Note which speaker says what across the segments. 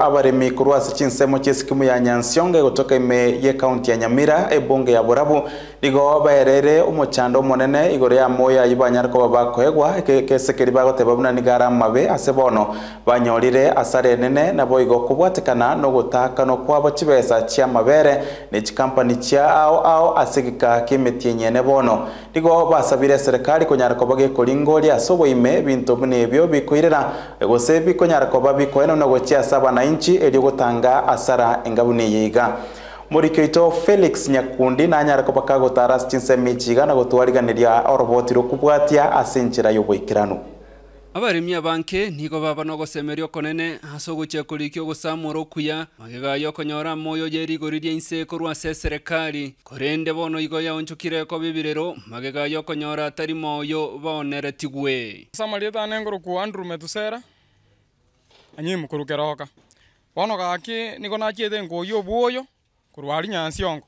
Speaker 1: abari mikurwasi chinsemo chesikimu ya nyansionge gotoka ime ye kaunti ya nyamira ebunge ya burabu igo baerere umuchando omonene igore ya moya ibanyare koba bakoegwa kesekeri bagoteba buna nigara amabe ase bono banyorire asara enene nabo igo kobwatekana no kwabo bachibesa chia amabere na chikampani chia ao ao ase gika kemeti enyene bono igo basabire serikali bage koba gekoringoria ase oboime binto buna ebio bikoirera gose bikonyara koba bikoena nogochia ase abana wananchi eliogotanga asara engabune yeiga muriki wito felix nyakundi nanyara kobaka gotara chinsemi chiga na gotwariganeria oroboti rokubwatia ase enchera ya
Speaker 2: abaremi abanke nigo baba nogosemeria ogosemeria okonene ase ogochia korikia ogosamora okuya magegaya okonyora amoyo yerigoririe inseko rwa ase eserekari korende bono igo yaonchokireko bibirero magegaya okonyora atari moyo baoneretigwe samaria tane engoroku andrew metusera
Speaker 3: bonokaki niko nachiete nkoi obwoyo korwari nyansiongo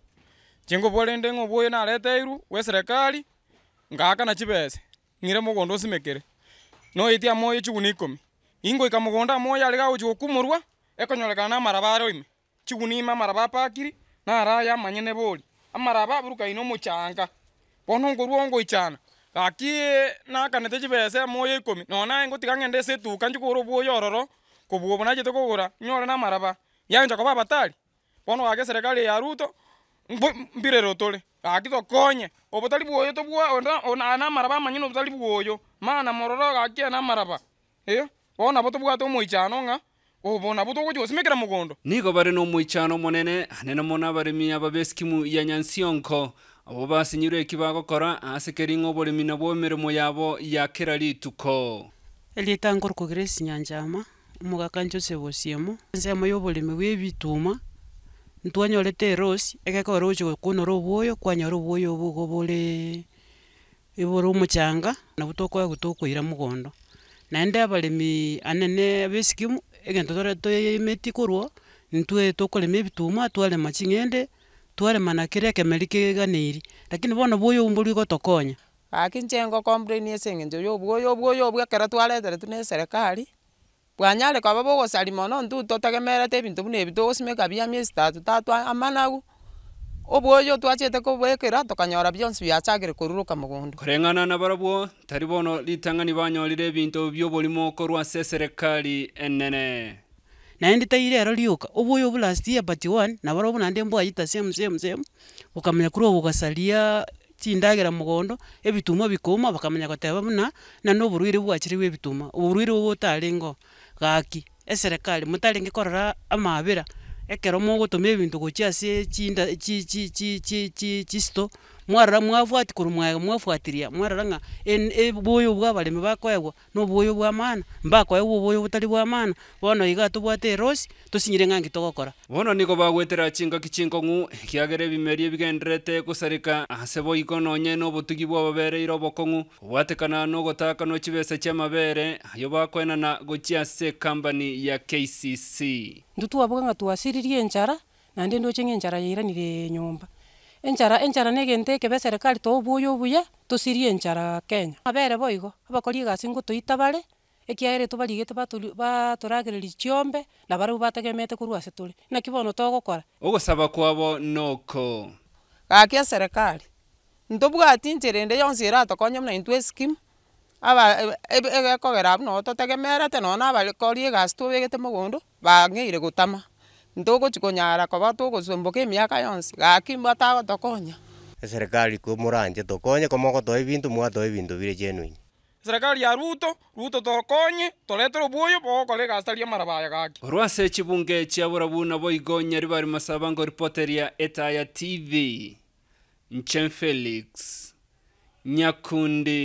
Speaker 3: chinkobwa rende ng'a obwoyo nareteirwe bwa eserekari ngaka na chibese ng'ire mogondo osimekere noitia moyo chiguni ikomi ingoika mogondo amoyo are gagochi gokumorwa ekonyorekana na amaraba roime chiguni ime amaraba apakiri naraya amanyene bori amaraba aburukaine omochanga bono nkorwa ongoichana gaki nakanete chibese amoyo ikomi nonaye ngotiga ng'ende ase etuka nchikora obwoyo ororo kubuo bonaje tukugura nyora na maraba yanja kwa batali bono wake serikali ya ruto mbire mbirero tuli agithokonye obotali buoyo buwa ona ana maraba manyino obotali buoyo mana mororo gaki ana maraba iyo bona bo tobwate omoichano ng'a obona oh, bo
Speaker 2: togochosimekera mogondo nigo bare na omoichano monene anene mono abaremi aba ba eskimu ya nyansionko abo basinyirwe eki bagokora ase keringa oboremi nabwo emeremo yabo ya kera rituko
Speaker 4: elieta nkorokogira nyanjama omogakancosebwa osiemo ensemo ya oboremi bwa ebituma ntwanyolete erosi egekogera gochi gokunora obwoyo kwanyora obwoyo obogo bore ebore omochanga nabo tokoewa tokoira mogondo naende abaremi anene aba esikimu egento tore toemeti korwa ntwe tokorema ebituma twarema ching'ende twarema na kere ekemeri keganeiri lakini bono bwoyo obu mbori gotokonya aki inche ngocomplain ase eng'encho ya
Speaker 5: obwoyo obwoyo obwo ekero twaretere tu na eserekari bwanyare koba bogosari mono ntu totegemerete ebinto buna ebi togosimeka bia miezi tatu tatu amanagu obwoyo twachete kobwekera tokanyora bionsi biachagere koruruka mogondo
Speaker 2: koreng'ana na barabwo tari bono litang'ani banyorire ebinto bioborimo korwa ase eserekari enene
Speaker 4: naende tairero rioka oboyo obo last year but one nabaro obo naende mbwayita same same same okamenya kuri obogasaria chindagera mogondo ebituma bikoma bakamenya goteba buna na noburwire bwachiriwe ebituma oburwire obo otarengo gaki eserekari motarenge korora amabera ekero mogotumia ebinto gochia ase chinda chi chi chi chi chi chisto mwarora mwabuati korwa mwega mwabuatiria mwarora ng'a e, buoyo bwa abaremi bakoegwa na obuoyo bwa mbako mbakoegwa obuoyo botari bwa mana bono iga tobwate erosi tosinyire ng'a nki togokora
Speaker 2: bono nigo bagwetera chingaki chinkong'u kiagera ebimeri ebigenderete gosareka ase ah, boiko nonye na obotugi bwa kana obokong'u obwatekana no chibese echibesa chia amabere ayo bakoenana gochia ase company ya kcc
Speaker 4: ntutwaboka ng'a twasiririe enchara naende ndoche ng'a enchara yairanire enyomba enchara enchara egento ekebe serikari toubuya obuya tosirie enchara kenya abere boigo abakoria egasi ngotoita bare ekiaere tobarigete batoragereri chiombe na barau bategemete korwa ase tore naki bono togokora
Speaker 2: ogosaba kwabo noko
Speaker 5: gaki eserikari ntobwati enchera ende yonsi eratokonya buna intwe eskim aba e, e, egekogera abwo no totegemerete nonya egasi twabegete mogondo bang'eire gotama ntuguchikunyara koba tugucumbuka emiaka yonsi gakimba tagotokonya
Speaker 4: serikali kumuranje tokonye komoko ebinto bintu ebinto bintu bire chenuini
Speaker 3: eserekari ya ruto ruto tokonye toretere obwoyo bogokora egasi ria amarabaya gaki
Speaker 2: orwa ase echibunge chiabora buna boigonya ribari masaba ngo ripoteria etaya tv nchen felix nyakundi